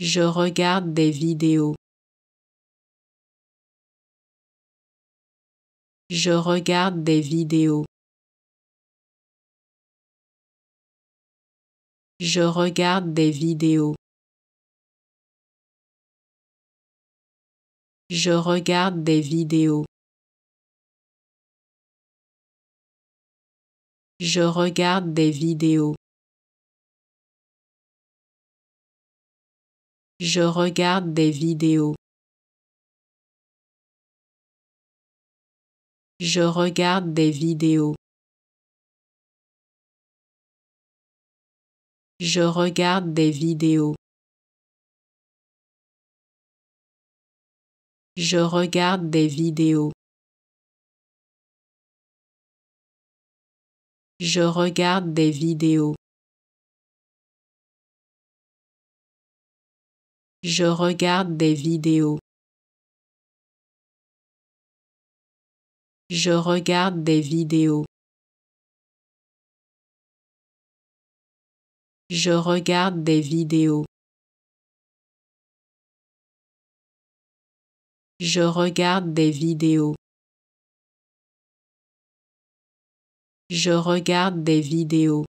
Je regarde des vidéos. Je regarde des vidéos. Je regarde des vidéos. Je regarde des vidéos. Je regarde des vidéos. je regarde des vidéos. Je regarde des vidéos. Je regarde des vidéos. Je regarde des vidéos. Je regarde des vidéos. Je regarde des vidéos. Je regarde des vidéos. Je regarde des vidéos. Je regarde des vidéos. Je regarde des vidéos.